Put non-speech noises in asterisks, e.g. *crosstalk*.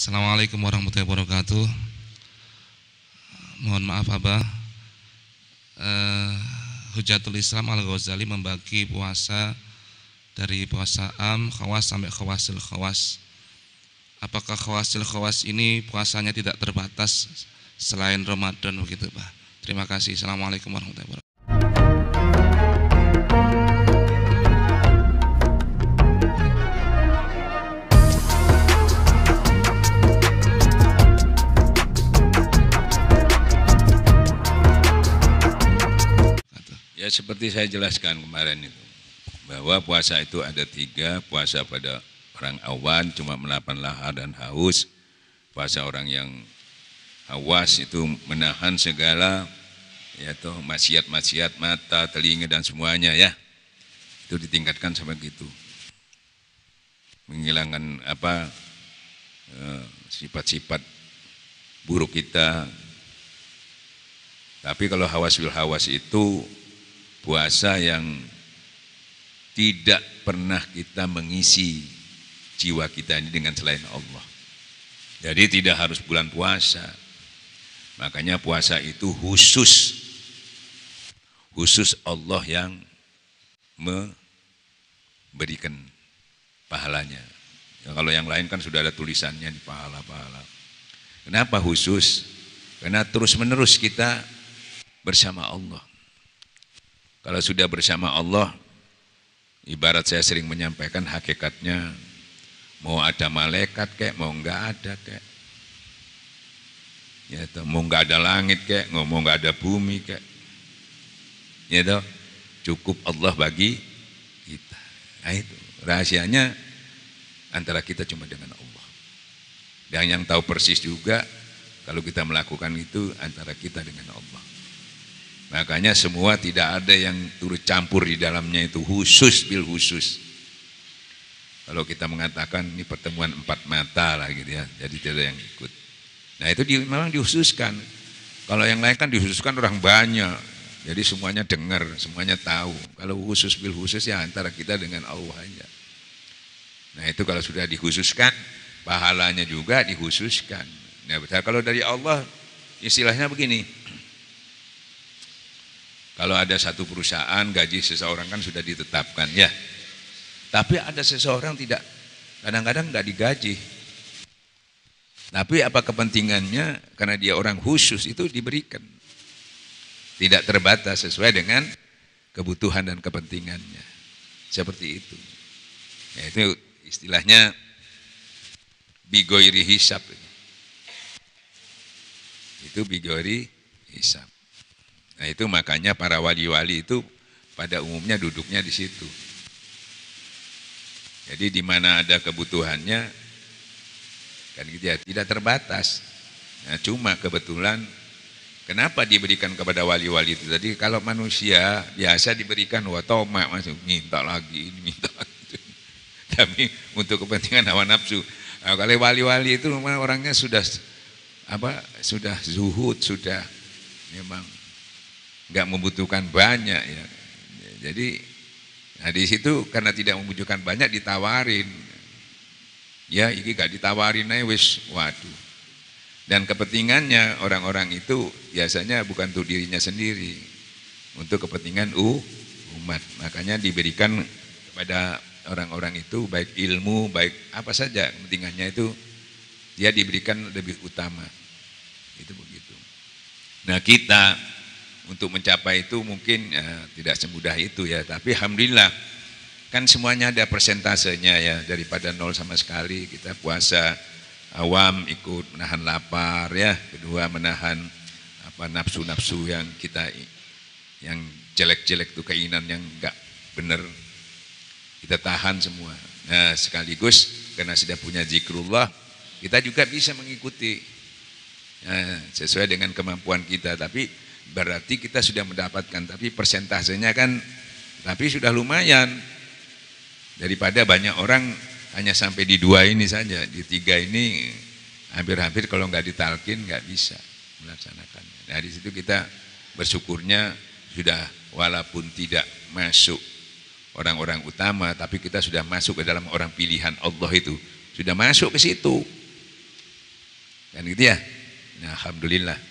Assalamualaikum warahmatullahi wabarakatuh. Mohon maaf Abah. Uh, Hujatul Islam Al-Ghazali membagi puasa dari puasa am khawas sampai khawasil khawas. Apakah khawasil khawas ini puasanya tidak terbatas selain Ramadan begitu Pak? Terima kasih. Assalamualaikum warahmatullahi wabarakatuh. Ya, seperti saya jelaskan kemarin itu bahwa puasa itu ada tiga puasa pada orang awan cuma menahan lahar dan haus puasa orang yang awas itu menahan segala yaitu maksiat-maksiat mata telinga dan semuanya ya itu ditingkatkan sampai gitu menghilangkan apa eh, sifat-sifat buruk kita tapi kalau hawas wil hawas itu puasa yang tidak pernah kita mengisi jiwa kita ini dengan selain Allah. Jadi tidak harus bulan puasa. Makanya puasa itu khusus khusus Allah yang memberikan pahalanya. Ya, kalau yang lain kan sudah ada tulisannya di pahala-pahala. Kenapa khusus? Karena terus-menerus kita bersama Allah. Kalau sudah bersama Allah, ibarat saya sering menyampaikan hakikatnya, mau ada malaikat kayak, mau enggak ada kayak. Ya toh, mau enggak ada langit kayak, mau enggak ada bumi kayak. Ya toh, cukup Allah bagi kita. Nah itu rahasianya antara kita cuma dengan Allah. Dan yang tahu persis juga kalau kita melakukan itu antara kita dengan Allah. Makanya semua tidak ada yang turut campur di dalamnya itu khusus bil khusus. Kalau kita mengatakan ini pertemuan empat mata lah gitu ya, jadi tidak ada yang ikut. Nah itu di, memang dihususkan. Kalau yang lain kan dihususkan orang banyak, jadi semuanya dengar, semuanya tahu. Kalau khusus bil khusus ya antara kita dengan Allah aja. Nah itu kalau sudah dihususkan pahalanya juga dihususkan. Nah, kalau dari Allah istilahnya begini, kalau ada satu perusahaan gaji seseorang kan sudah ditetapkan ya. Tapi ada seseorang tidak kadang-kadang nggak digaji. Tapi apa kepentingannya karena dia orang khusus itu diberikan. Tidak terbatas sesuai dengan kebutuhan dan kepentingannya. Seperti itu. Ya, itu istilahnya bigoiri hisap. Itu bigoiri hisap. Nah itu makanya para wali-wali itu pada umumnya duduknya di situ. Jadi di mana ada kebutuhannya kan gitu ya, tidak terbatas. Nah, cuma kebetulan kenapa diberikan kepada wali-wali itu tadi kalau manusia biasa diberikan watoma masuk minta lagi minta lagi. *laughs* Tapi untuk kepentingan hawa nafsu. Nah, kalau wali-wali itu orangnya sudah apa sudah zuhud sudah memang nggak membutuhkan banyak ya. Jadi nah di situ karena tidak membutuhkan banyak ditawarin. Ya ini gak ditawarin aja wis waduh. Dan kepentingannya orang-orang itu biasanya bukan untuk dirinya sendiri. Untuk kepentingan uh, umat. Makanya diberikan kepada orang-orang itu baik ilmu, baik apa saja kepentingannya itu dia diberikan lebih utama. Itu begitu. Nah kita untuk mencapai itu mungkin ya, tidak semudah itu ya tapi alhamdulillah kan semuanya ada persentasenya ya daripada nol sama sekali kita puasa awam ikut menahan lapar ya kedua menahan apa nafsu-nafsu yang kita yang jelek-jelek tuh keinginan yang enggak benar kita tahan semua nah sekaligus karena sudah punya zikrullah kita juga bisa mengikuti nah, sesuai dengan kemampuan kita tapi berarti kita sudah mendapatkan tapi persentasenya kan tapi sudah lumayan daripada banyak orang hanya sampai di dua ini saja di tiga ini hampir-hampir kalau nggak ditalkin nggak bisa melaksanakannya nah, dari situ kita bersyukurnya sudah walaupun tidak masuk orang-orang utama tapi kita sudah masuk ke dalam orang pilihan Allah itu sudah masuk ke situ dan gitu ya nah, Alhamdulillah